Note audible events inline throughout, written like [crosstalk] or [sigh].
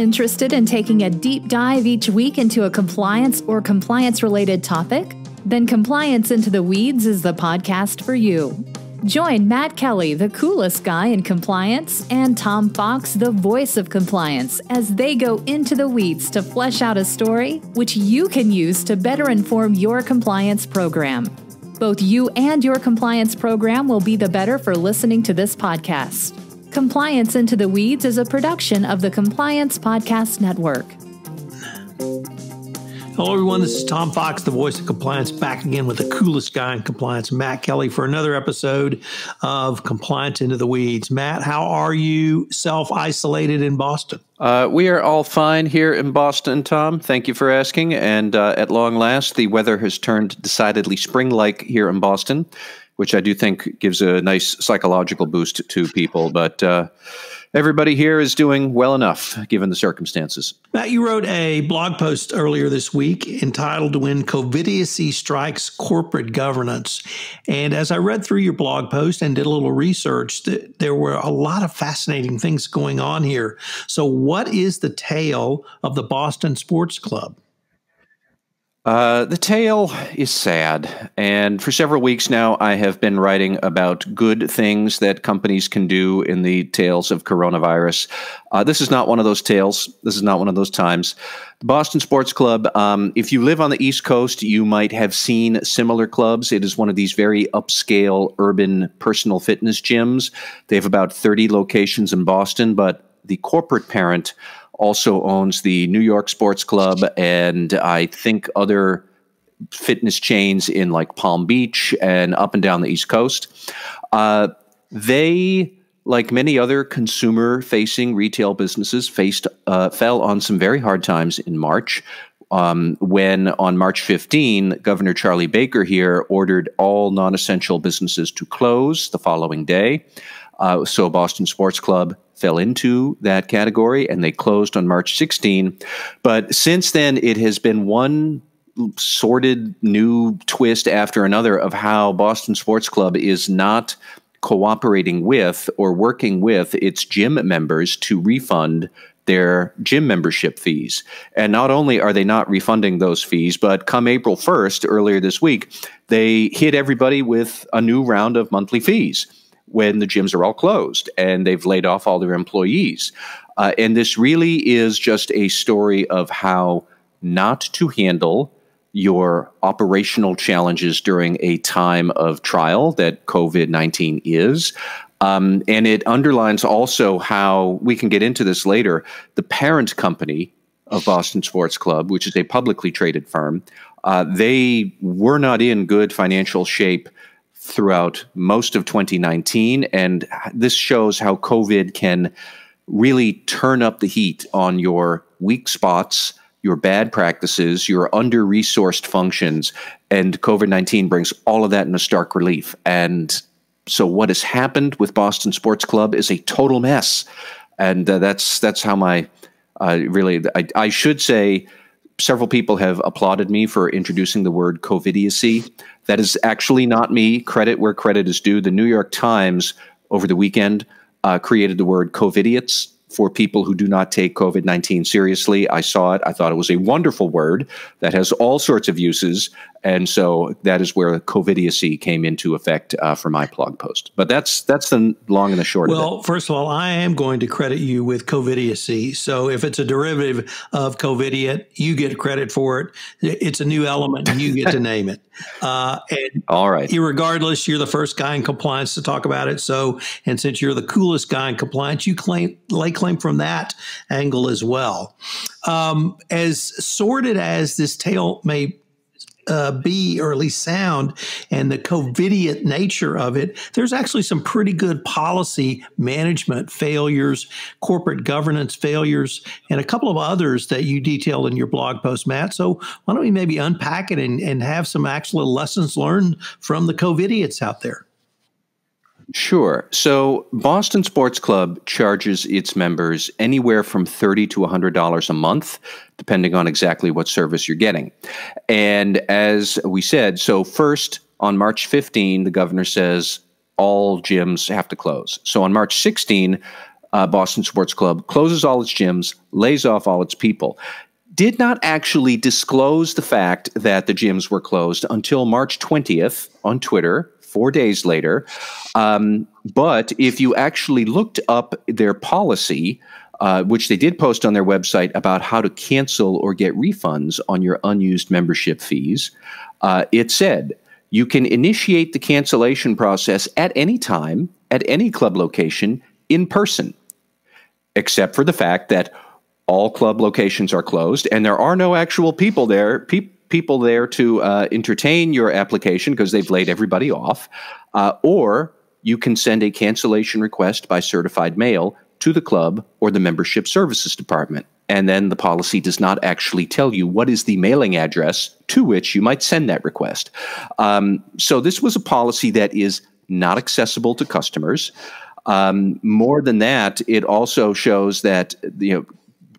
Interested in taking a deep dive each week into a compliance or compliance related topic? Then Compliance Into the Weeds is the podcast for you. Join Matt Kelly, the coolest guy in compliance, and Tom Fox, the voice of compliance, as they go into the weeds to flesh out a story which you can use to better inform your compliance program. Both you and your compliance program will be the better for listening to this podcast. Compliance Into the Weeds is a production of the Compliance Podcast Network. Hello, everyone. This is Tom Fox, the voice of compliance, back again with the coolest guy in compliance, Matt Kelly, for another episode of Compliance Into the Weeds. Matt, how are you self isolated in Boston? Uh, we are all fine here in Boston, Tom. Thank you for asking. And uh, at long last, the weather has turned decidedly spring like here in Boston which I do think gives a nice psychological boost to people. But uh, everybody here is doing well enough given the circumstances. Matt, you wrote a blog post earlier this week entitled When Covidiacy Strikes Corporate Governance. And as I read through your blog post and did a little research, th there were a lot of fascinating things going on here. So, what is the tale of the Boston Sports Club? Uh, the tale is sad, and for several weeks now, I have been writing about good things that companies can do in the tales of coronavirus. Uh, this is not one of those tales. This is not one of those times. The Boston Sports Club, um, if you live on the East Coast, you might have seen similar clubs. It is one of these very upscale urban personal fitness gyms. They have about 30 locations in Boston, but the corporate parent, also owns the New York Sports Club and I think other fitness chains in like Palm Beach and up and down the East Coast. Uh, they, like many other consumer facing retail businesses, faced uh, fell on some very hard times in March. Um, when on March 15, Governor Charlie Baker here ordered all non essential businesses to close the following day. Uh, so, Boston Sports Club fell into that category and they closed on March 16. But since then, it has been one sordid new twist after another of how Boston Sports Club is not cooperating with or working with its gym members to refund their gym membership fees. And not only are they not refunding those fees, but come April 1st, earlier this week, they hit everybody with a new round of monthly fees when the gyms are all closed and they've laid off all their employees. Uh, and this really is just a story of how not to handle your operational challenges during a time of trial that COVID 19 is. Um, and it underlines also how we can get into this later. The parent company of Boston Sports Club, which is a publicly traded firm, uh, they were not in good financial shape throughout most of 2019. And this shows how COVID can really turn up the heat on your weak spots, your bad practices, your under resourced functions. And COVID 19 brings all of that into stark relief. And so, what has happened with Boston Sports Club is a total mess. And uh, that's, that's how my uh, really, I, I should say, several people have applauded me for introducing the word COVIDiacy that is actually not me. Credit where credit is due. The New York Times over the weekend uh, created the word COVIDiots for people who do not take COVID 19 seriously. I saw it. I thought it was a wonderful word that has all sorts of uses and so that is where covidiacy came into effect uh, for my blog post. But that's that's the long and the short. Well, of first of all, I am going to credit you with covidiacy. So if it's a derivative of covidiate, you get credit for it. It's a new element, and you get to [laughs] name it. Uh, all right. Regardless, you're the first guy in compliance to talk about it. So, and since you're the coolest guy in compliance, you claim lay claim from that angle as well. Um, as sordid as this tale may uh, be, or at least sound, and the covidient nature of it, there's actually some pretty good policy management failures, corporate governance failures, and a couple of others that you detailed in your blog post, Matt. So why don't we maybe unpack it and, and have some actual lessons learned from the covidiots out there? Sure. So Boston Sports Club charges its members anywhere from thirty to hundred dollars a month, depending on exactly what service you're getting. And as we said, so first on March 15, the governor says all gyms have to close. So on March 16, uh, Boston Sports Club closes all its gyms, lays off all its people did not actually disclose the fact that the gyms were closed until March 20th on Twitter four days later. Um, but if you actually looked up their policy, uh, which they did post on their website about how to cancel or get refunds on your unused membership fees, uh, it said you can initiate the cancellation process at any time, at any club location, in person, except for the fact that all club locations are closed and there are no actual people there. People people there to uh, entertain your application because they've laid everybody off, uh, or you can send a cancellation request by certified mail to the club or the membership services department. And then the policy does not actually tell you what is the mailing address to which you might send that request. Um, so this was a policy that is not accessible to customers. Um, more than that, it also shows that you know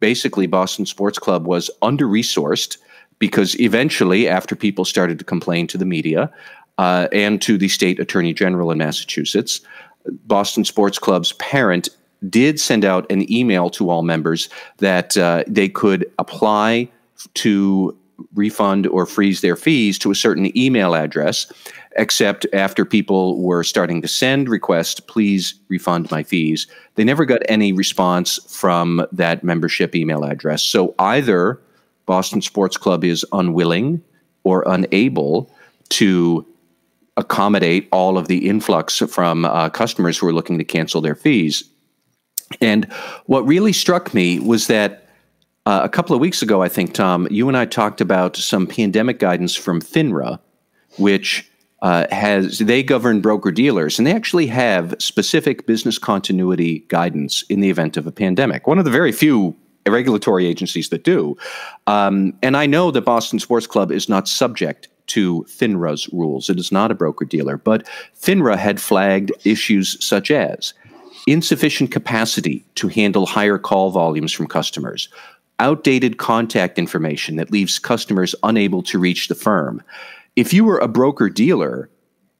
basically Boston Sports Club was under resourced because eventually, after people started to complain to the media uh, and to the state attorney general in Massachusetts, Boston Sports Club's parent did send out an email to all members that uh, they could apply to refund or freeze their fees to a certain email address, except after people were starting to send requests, please refund my fees. They never got any response from that membership email address. So either Boston Sports Club is unwilling or unable to accommodate all of the influx from uh, customers who are looking to cancel their fees. And what really struck me was that uh, a couple of weeks ago, I think, Tom, you and I talked about some pandemic guidance from FINRA, which uh, has they govern broker dealers and they actually have specific business continuity guidance in the event of a pandemic. One of the very few regulatory agencies that do. Um, and I know that Boston Sports Club is not subject to FINRA's rules. It is not a broker dealer, but FINRA had flagged issues such as insufficient capacity to handle higher call volumes from customers, outdated contact information that leaves customers unable to reach the firm. If you were a broker dealer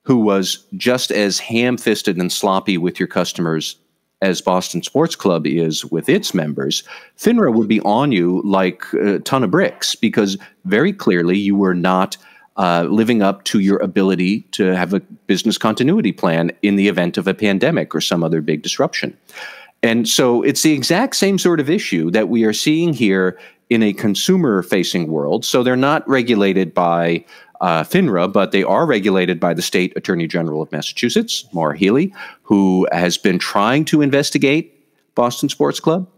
who was just as ham fisted and sloppy with your customers as Boston Sports Club is with its members, FINRA would be on you like a ton of bricks because very clearly you were not uh, living up to your ability to have a business continuity plan in the event of a pandemic or some other big disruption. And so it's the exact same sort of issue that we are seeing here in a consumer facing world. So they're not regulated by uh, FINRA, but they are regulated by the state attorney general of Massachusetts, Mara Healy, who has been trying to investigate Boston Sports Club.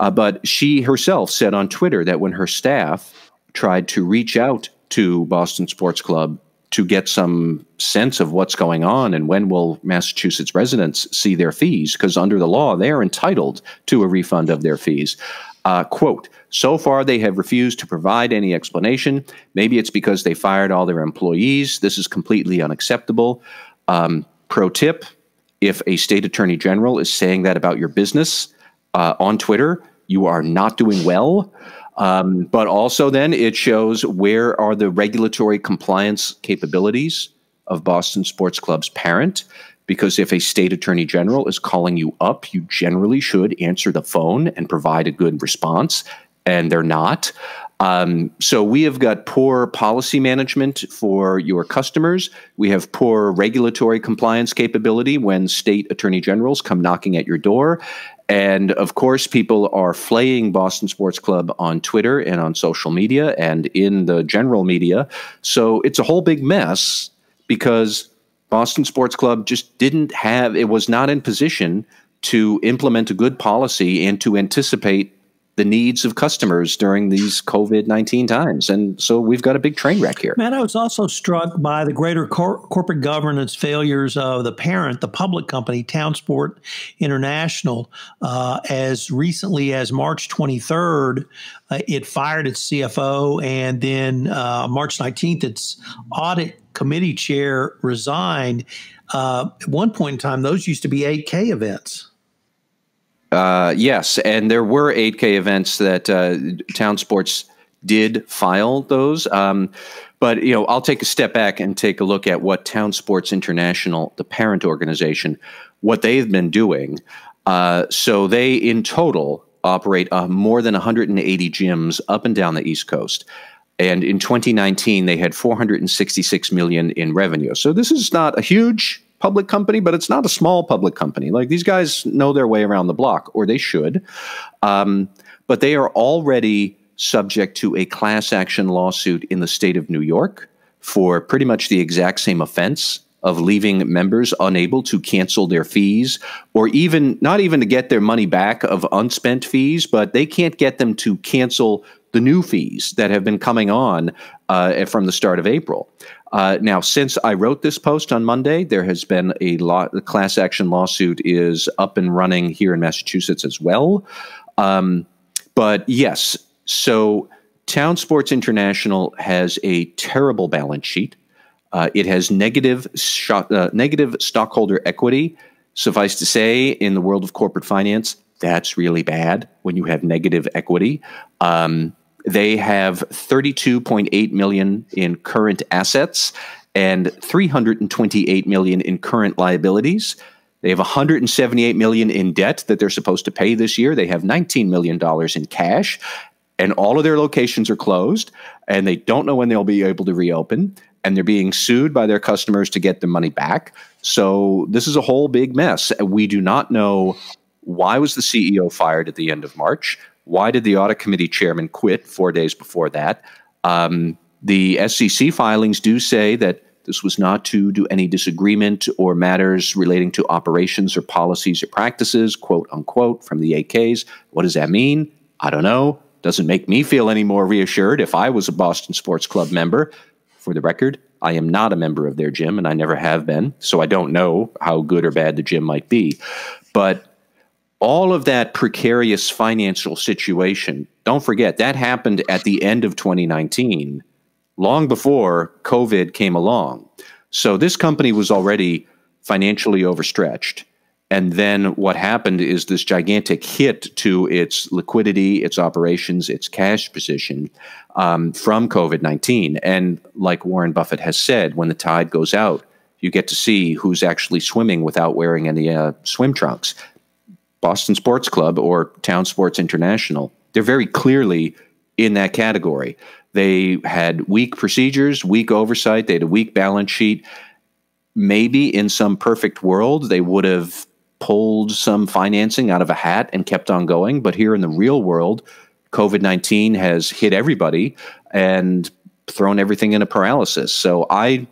Uh, but she herself said on Twitter that when her staff tried to reach out to Boston Sports Club to get some sense of what's going on and when will Massachusetts residents see their fees, because under the law, they are entitled to a refund of their fees. Uh, quote, so far they have refused to provide any explanation. Maybe it's because they fired all their employees. This is completely unacceptable. Um, pro tip if a state attorney general is saying that about your business uh, on Twitter, you are not doing well. Um, but also, then it shows where are the regulatory compliance capabilities of Boston Sports Club's parent because if a state attorney general is calling you up, you generally should answer the phone and provide a good response, and they're not. Um, so we have got poor policy management for your customers. We have poor regulatory compliance capability when state attorney generals come knocking at your door. And of course, people are flaying Boston Sports Club on Twitter and on social media and in the general media. So it's a whole big mess because Boston Sports Club just didn't have, it was not in position to implement a good policy and to anticipate the needs of customers during these COVID 19 times. And so we've got a big train wreck here. Matt, I was also struck by the greater cor corporate governance failures of the parent, the public company, Townsport International. Uh, as recently as March 23rd, uh, it fired its CFO, and then uh, March 19th, its audit committee chair resigned. Uh, at one point in time, those used to be 8K events. Uh, yes, and there were 8K events that uh, Town Sports did file those. Um, but you know, I'll take a step back and take a look at what Town Sports International, the parent organization, what they've been doing. Uh, so they, in total, operate uh, more than 180 gyms up and down the East Coast. And in 2019, they had 466 million in revenue. So this is not a huge public company, but it's not a small public company. Like these guys know their way around the block, or they should. Um, but they are already subject to a class action lawsuit in the state of New York for pretty much the exact same offense of leaving members unable to cancel their fees or even not even to get their money back of unspent fees, but they can't get them to cancel the new fees that have been coming on uh, from the start of April. Uh, now, since I wrote this post on Monday, there has been a lot. The class action lawsuit is up and running here in Massachusetts as well. Um, but yes, so Town Sports International has a terrible balance sheet. Uh, it has negative, uh, negative stockholder equity. Suffice to say, in the world of corporate finance, that's really bad when you have negative equity. Um, they have 32.8 million in current assets and 328 million in current liabilities. They have 178 million in debt that they're supposed to pay this year. They have 19 million dollars in cash and all of their locations are closed and they don't know when they'll be able to reopen and they're being sued by their customers to get the money back. So this is a whole big mess. We do not know why was the CEO fired at the end of March? Why did the audit committee chairman quit four days before that? Um, the SEC filings do say that this was not to do any disagreement or matters relating to operations or policies or practices, quote unquote, from the AKs. What does that mean? I don't know. Doesn't make me feel any more reassured if I was a Boston Sports Club member. For the record, I am not a member of their gym and I never have been, so I don't know how good or bad the gym might be. But all of that precarious financial situation, don't forget, that happened at the end of 2019, long before COVID came along. So this company was already financially overstretched. And then what happened is this gigantic hit to its liquidity, its operations, its cash position um, from COVID 19. And like Warren Buffett has said, when the tide goes out, you get to see who's actually swimming without wearing any uh, swim trunks. Boston Sports Club or Town Sports International. They're very clearly in that category. They had weak procedures, weak oversight, they had a weak balance sheet. Maybe in some perfect world, they would have pulled some financing out of a hat and kept on going. But here in the real world, COVID 19 has hit everybody and thrown everything into paralysis. So I.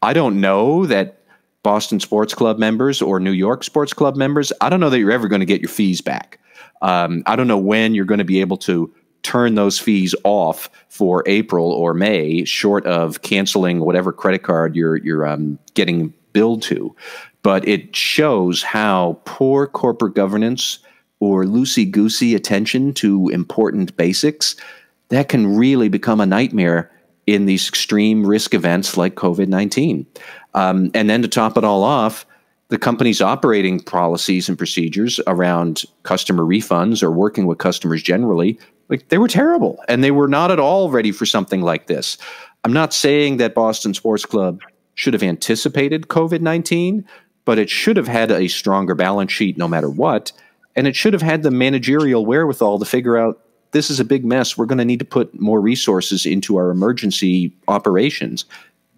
I don't know that Boston Sports Club members or New York Sports Club members, I don't know that you're ever going to get your fees back. Um, I don't know when you're going to be able to turn those fees off for April or May, short of canceling whatever credit card you're you're um, getting billed to. But it shows how poor corporate governance or loosey goosey attention to important basics that can really become a nightmare in these extreme risk events like COVID 19. Um, and then to top it all off, the company's operating policies and procedures around customer refunds or working with customers generally, like they were terrible and they were not at all ready for something like this. I'm not saying that Boston Sports Club should have anticipated COVID 19, but it should have had a stronger balance sheet no matter what. And it should have had the managerial wherewithal to figure out this is a big mess. We're going to need to put more resources into our emergency operations.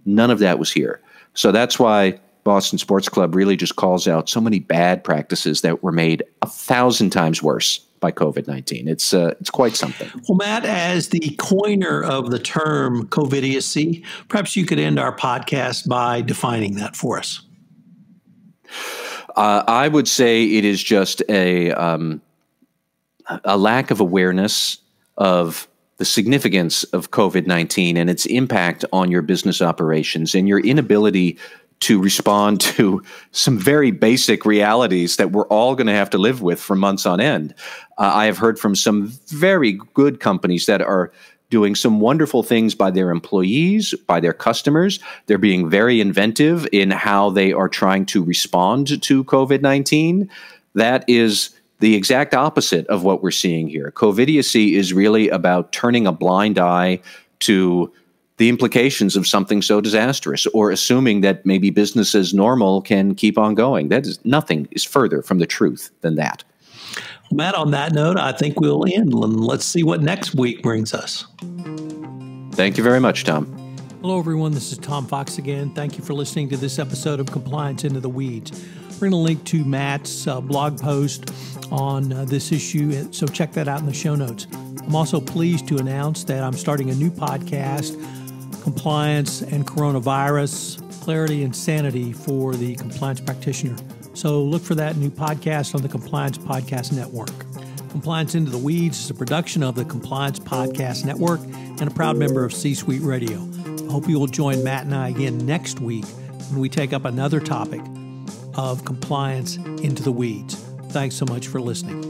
None of that was here. So that's why Boston Sports Club really just calls out so many bad practices that were made a thousand times worse by COVID nineteen. It's uh, it's quite something. Well, Matt, as the coiner of the term COVIDiacy, perhaps you could end our podcast by defining that for us. Uh, I would say it is just a um, a lack of awareness of the significance of COVID 19 and its impact on your business operations and your inability to respond [laughs] to some very basic realities that we're all going to have to live with for months on end. Uh, I have heard from some very good companies that are doing some wonderful things by their employees, by their customers. They're being very inventive in how they are trying to respond to COVID 19. That is the exact opposite of what we're seeing here. Covidiacy is really about turning a blind eye to the implications of something so disastrous or assuming that maybe business as normal can keep on going. That is nothing is further from the truth than that. Matt, on that note, I think we'll end. Let's see what next week brings us. Thank you very much, Tom. Hello, everyone. This is Tom Fox again. Thank you for listening to this episode of Compliance Into the Weeds. We're going to link to Matt's uh, blog post on uh, this issue, so check that out in the show notes. I'm also pleased to announce that I'm starting a new podcast, Compliance and Coronavirus Clarity and Sanity for the Compliance Practitioner. So look for that new podcast on the Compliance Podcast Network. Compliance Into the Weeds is a production of the Compliance Podcast Network and a proud member of C Suite Radio. I hope you will join Matt and I again next week when we take up another topic of compliance into the weeds. Thanks so much for listening.